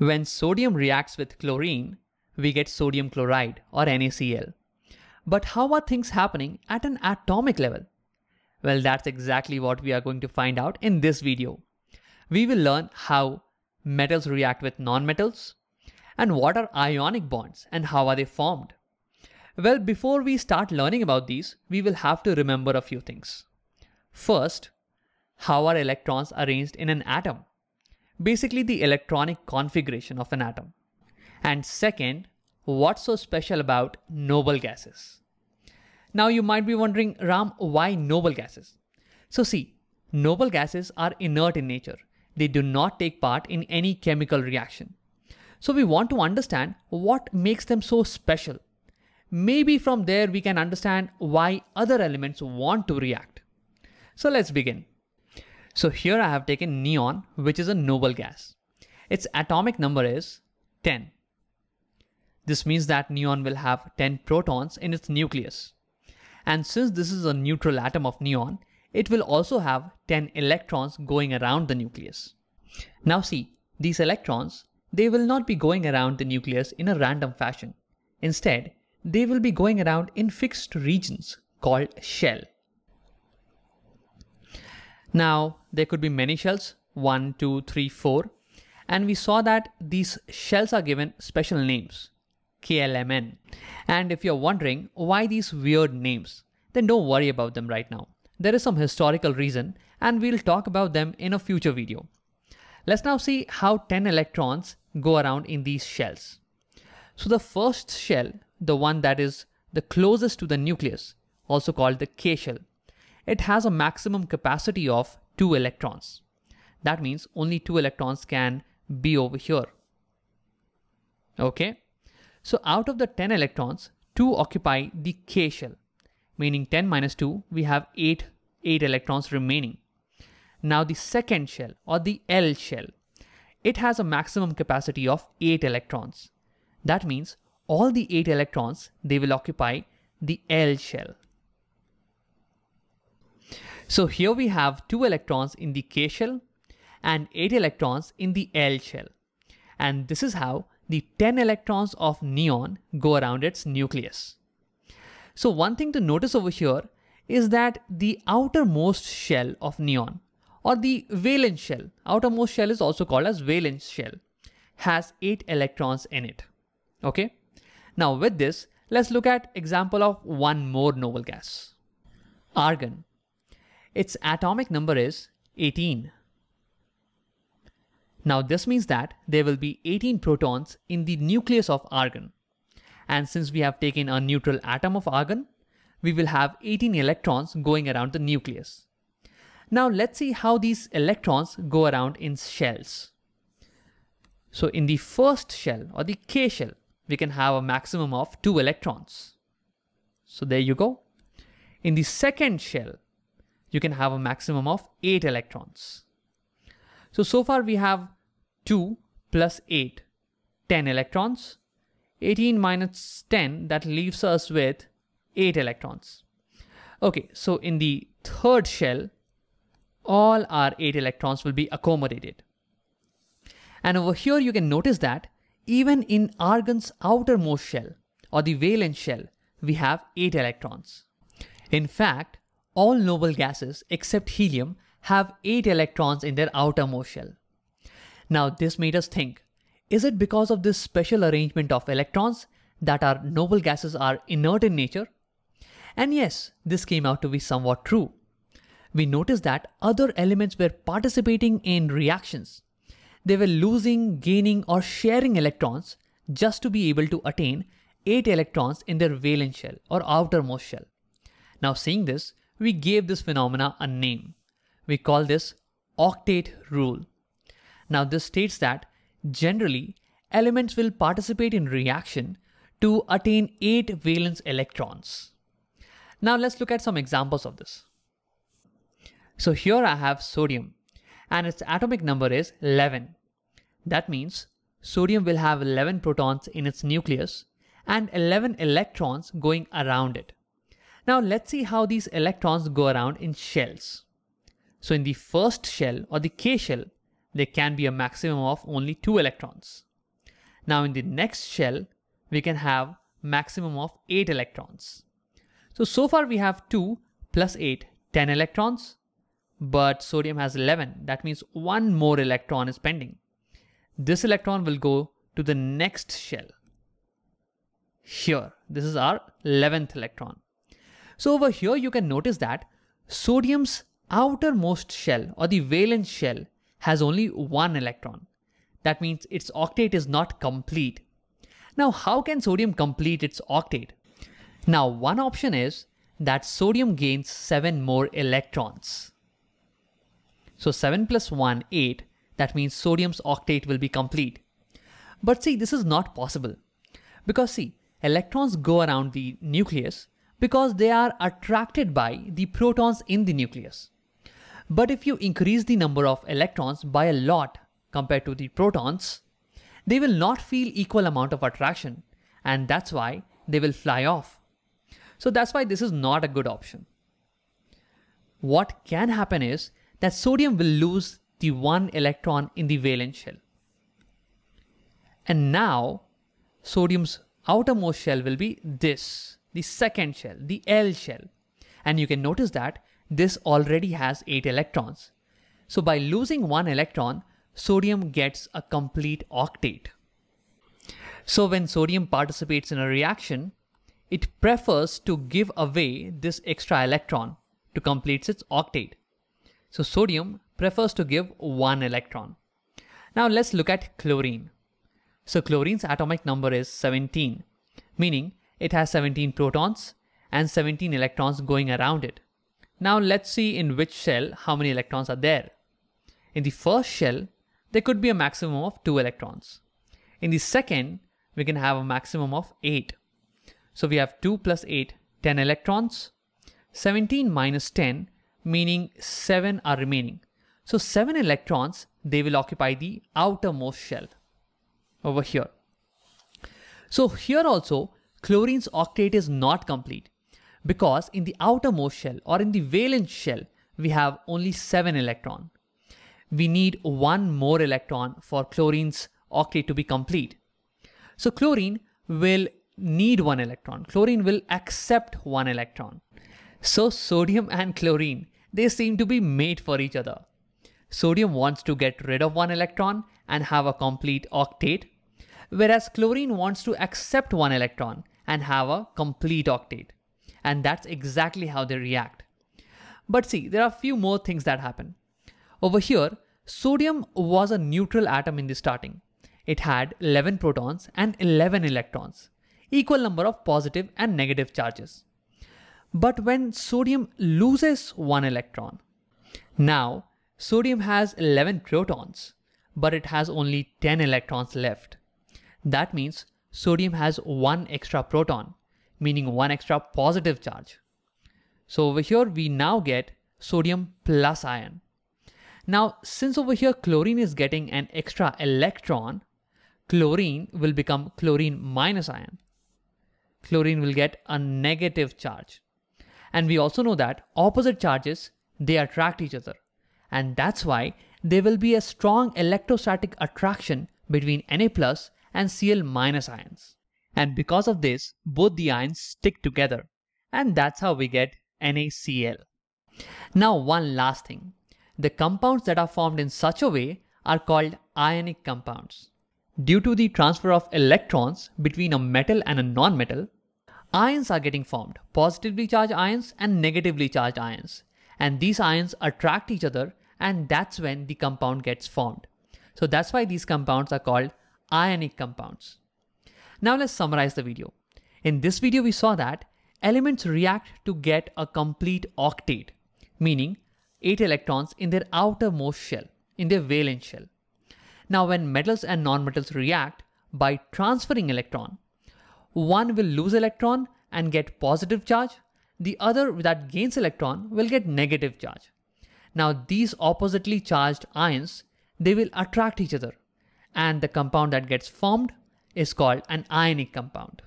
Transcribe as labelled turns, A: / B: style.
A: When sodium reacts with chlorine, we get sodium chloride or NaCl. But how are things happening at an atomic level? Well, that's exactly what we are going to find out in this video. We will learn how metals react with nonmetals and what are ionic bonds and how are they formed. Well, before we start learning about these, we will have to remember a few things. First, how are electrons arranged in an atom? basically the electronic configuration of an atom. And second, what's so special about noble gases? Now you might be wondering, Ram, why noble gases? So see, noble gases are inert in nature. They do not take part in any chemical reaction. So we want to understand what makes them so special. Maybe from there we can understand why other elements want to react. So let's begin. So here I have taken neon, which is a noble gas. Its atomic number is 10. This means that neon will have 10 protons in its nucleus. And since this is a neutral atom of neon, it will also have 10 electrons going around the nucleus. Now see, these electrons, they will not be going around the nucleus in a random fashion. Instead, they will be going around in fixed regions called shell. Now, there could be many shells, one, two, three, four. And we saw that these shells are given special names, KLMN. And if you're wondering why these weird names, then don't worry about them right now. There is some historical reason and we'll talk about them in a future video. Let's now see how 10 electrons go around in these shells. So the first shell, the one that is the closest to the nucleus, also called the K shell, it has a maximum capacity of 2 electrons. That means only 2 electrons can be over here. Okay, so out of the 10 electrons, 2 occupy the K shell, meaning 10 minus 2, we have 8, 8 electrons remaining. Now the second shell or the L shell, it has a maximum capacity of 8 electrons. That means all the 8 electrons, they will occupy the L shell. So here we have two electrons in the K shell and eight electrons in the L shell. And this is how the 10 electrons of neon go around its nucleus. So one thing to notice over here is that the outermost shell of neon or the valence shell, outermost shell is also called as valence shell, has 8 electrons in it. Okay. Now with this, let's look at example of one more noble gas. Argon. Its atomic number is 18. Now this means that there will be 18 protons in the nucleus of argon. And since we have taken a neutral atom of argon, we will have 18 electrons going around the nucleus. Now let's see how these electrons go around in shells. So in the first shell or the K shell, we can have a maximum of two electrons. So there you go. In the second shell, you can have a maximum of 8 electrons. So, so far we have 2 plus 8, 10 electrons. 18 minus 10, that leaves us with 8 electrons. Okay, so in the third shell, all our 8 electrons will be accommodated. And over here you can notice that even in argon's outermost shell or the valence shell, we have 8 electrons. In fact, all noble gases except helium have 8 electrons in their outermost shell. Now this made us think, is it because of this special arrangement of electrons that our noble gases are inert in nature? And yes, this came out to be somewhat true. We noticed that other elements were participating in reactions. They were losing, gaining or sharing electrons just to be able to attain 8 electrons in their valence shell or outermost shell. Now seeing this, we gave this phenomena a name. We call this octate rule. Now this states that generally elements will participate in reaction to attain 8 valence electrons. Now let's look at some examples of this. So here I have sodium and its atomic number is 11. That means sodium will have 11 protons in its nucleus and 11 electrons going around it. Now let's see how these electrons go around in shells. So in the first shell or the K shell, there can be a maximum of only two electrons. Now in the next shell, we can have maximum of eight electrons. So, so far we have two plus eight, 10 electrons, but sodium has 11. That means one more electron is pending. This electron will go to the next shell. Here, this is our 11th electron. So over here you can notice that sodium's outermost shell or the valence shell has only one electron. That means its octet is not complete. Now how can sodium complete its octet? Now one option is that sodium gains 7 more electrons. So 7 plus 1, 8, that means sodium's octet will be complete. But see, this is not possible. Because see, electrons go around the nucleus because they are attracted by the protons in the nucleus. But if you increase the number of electrons by a lot compared to the protons, they will not feel equal amount of attraction and that's why they will fly off. So that's why this is not a good option. What can happen is that sodium will lose the one electron in the valence shell. And now sodium's outermost shell will be this the second shell, the L shell. And you can notice that this already has 8 electrons. So by losing one electron, sodium gets a complete octet. So when sodium participates in a reaction, it prefers to give away this extra electron to complete its octet. So sodium prefers to give one electron. Now let's look at chlorine. So chlorine's atomic number is 17, meaning it has 17 protons and 17 electrons going around it. Now let's see in which shell how many electrons are there. In the first shell, there could be a maximum of 2 electrons. In the second, we can have a maximum of 8. So we have 2 plus 8, 10 electrons. 17 minus 10, meaning 7 are remaining. So 7 electrons, they will occupy the outermost shell over here. So here also, chlorine's octet is not complete because in the outermost shell or in the valence shell, we have only 7 electron. We need one more electron for chlorine's octet to be complete. So chlorine will need one electron. Chlorine will accept one electron. So sodium and chlorine, they seem to be made for each other. Sodium wants to get rid of one electron and have a complete octet, whereas chlorine wants to accept one electron and have a complete octet. And that's exactly how they react. But see, there are a few more things that happen. Over here, sodium was a neutral atom in the starting. It had 11 protons and 11 electrons, equal number of positive and negative charges. But when sodium loses one electron, now sodium has 11 protons, but it has only 10 electrons left. That means sodium has one extra proton, meaning one extra positive charge. So over here, we now get sodium plus ion. Now, since over here chlorine is getting an extra electron, chlorine will become chlorine minus ion. Chlorine will get a negative charge. And we also know that opposite charges, they attract each other. And that's why there will be a strong electrostatic attraction between Na plus and Cl- ions. And because of this, both the ions stick together. And that's how we get NaCl. Now, one last thing. The compounds that are formed in such a way are called ionic compounds. Due to the transfer of electrons between a metal and a non-metal, ions are getting formed, positively charged ions and negatively charged ions. And these ions attract each other and that's when the compound gets formed. So that's why these compounds are called ionic compounds. Now let's summarize the video. In this video, we saw that elements react to get a complete octet, meaning 8 electrons in their outermost shell, in their valence shell. Now when metals and nonmetals react by transferring electron, one will lose electron and get positive charge, the other that gains electron will get negative charge. Now these oppositely charged ions, they will attract each other and the compound that gets formed is called an ionic compound.